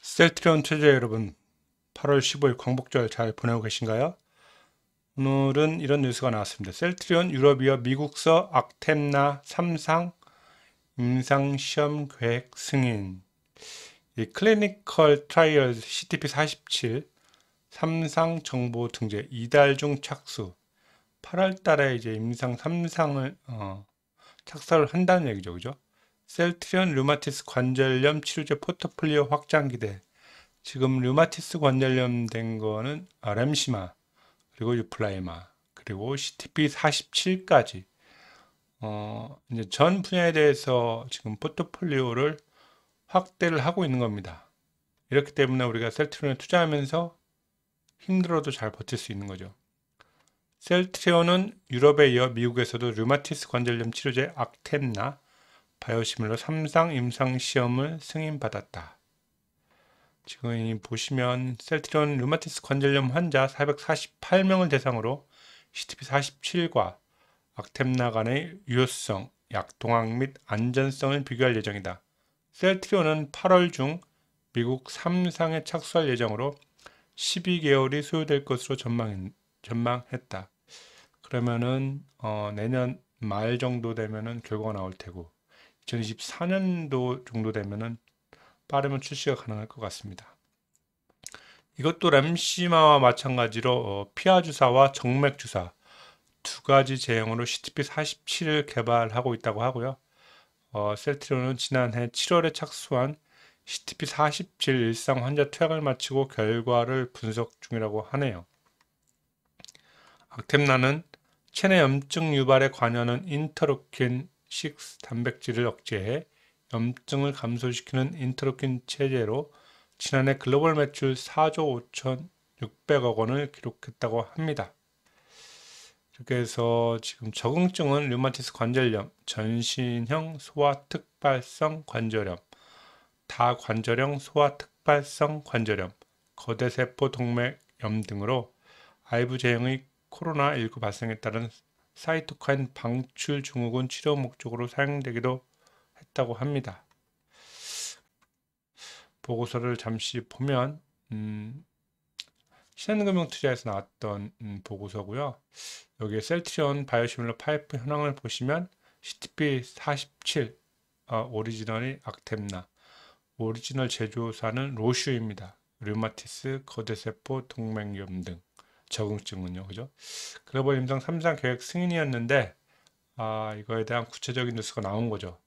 셀트리온 최저 여러분 8월 15일 광복절 잘 보내고 계신가요? 오늘은 이런 뉴스가 나왔습니다. 셀트리온 유럽이어 미국서 악템나 3상 임상시험 계획 승인 이 클리니컬 트라이얼 CTP 47 3상 정보 등재 이달 중 착수 8월 달에 이제 임상 3상을 어, 착사를 한다는 얘기죠. 그죠? 셀트리온 류마티스 관절염 치료제 포트폴리오 확장 기대. 지금 류마티스 관절염 된 거는 렘시마 그리고 유플라이마 그리고 CTP 47까지 어, 이제 전 분야에 대해서 지금 포트폴리오를 확대를 하고 있는 겁니다. 이렇기 때문에 우리가 셀트리온에 투자하면서 힘들어도 잘 버틸 수 있는 거죠. 셀트리온은 유럽에 이어 미국에서도 류마티스 관절염 치료제 악템나 다이오시밀러 3상 임상시험을 승인받았다. 지금 보시면 셀트리온 류마티스 관절염 환자 448명을 대상으로 CTP47과 악템나 간의 유효성, 약 동학 및 안전성을 비교할 예정이다. 셀트리온은 8월 중 미국 3상에 착수할 예정으로 12개월이 소요될 것으로 전망, 전망했다. 그러면은 어, 내년 말 정도 되면은 결과가 나올 테고 2024년도 정도 되면은 빠르면 출시가 가능할 것 같습니다. 이것도 램시마와 마찬가지로 어, 피하 주사와 정맥 주사 두 가지 제형으로 CTP47을 개발하고 있다고 하고요. 어, 셀트리온은 지난해 7월에 착수한 CTP47 일상 환자 퇴학을 마치고 결과를 분석 중이라고 하네요. 악템나는 체내 염증 유발에 관여하는 인터루킨 식 단백질을 억제해 염증을 감소시키는 인트로킨 체제로 지난해 글로벌 매출 4조 5,600억 원을 기록했다고 합니다. 이렇게 해서 지금 적응증은 류마티스 관절염, 전신형 소아특발성 관절염, 다관절형 소아특발성 관절염, 거대세포 동맥염 등으로 아이 제형의 코로나19 발생에 따른 사이토카인 방출 증후군 치료 목적으로 사용되기도 했다고 합니다. 보고서를 잠시 보면 음, 신한금융투자에서 나왔던 음, 보고서고요. 여기에 셀트리온 바이오시밀러 파이프 현황을 보시면 CTP 47 아, 어, 오리지널이 악템나 오리지널 제조사는 로슈입니다. 류마티스, 거대세포, 동맥염 등 적응증은요. 그죠? 글로벌 임상 3상 계획 승인이었는데 아, 이거에 대한 구체적인 뉴스가 나온 거죠.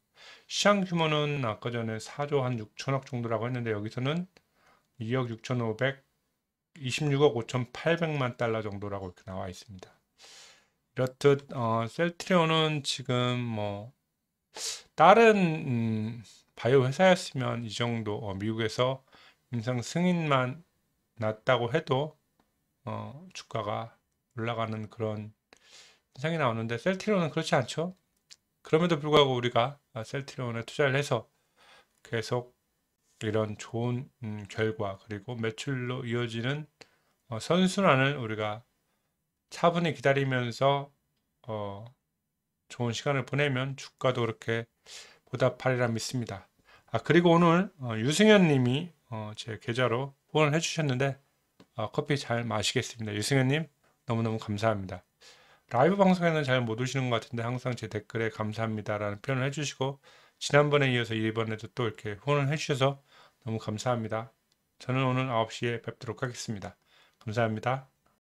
시장 규모는 아까 전에 4조 한 6천억 정도라고 했는데 여기서는 2억 6,500 26억 5,800만 달러 정도라고 이렇게 나와 있습니다. 이렇듯 어, 셀트리온은 지금 뭐 다른 음, 바이오 회사였으면 이 정도 어, 미국에서 임상 승인만 났다고 해도 어, 주가가 올라가는 그런 현상이 나오는데 셀트리온은 그렇지 않죠. 그럼에도 불구하고 우리가 어, 셀트리온에 투자를 해서 계속 이런 좋은 음, 결과 그리고 매출로 이어지는 어, 선순환을 우리가 차분히 기다리면서 어, 좋은 시간을 보내면 주가도 그렇게 보답하리라 믿습니다. 아 그리고 오늘 어, 유승현 님이 어, 제 계좌로 후원을 해주셨는데 어, 커피 잘 마시겠습니다. 유승현님 너무너무 감사합니다. 라이브 방송에는 잘 못 오시는 것 같은데 항상 제 댓글에 감사합니다라는 표현을 해주시고 지난번에 이어서 이번에도 또 이렇게 후원을 해주셔서 너무 감사합니다. 저는 오늘 9시에 뵙도록 하겠습니다. 감사합니다.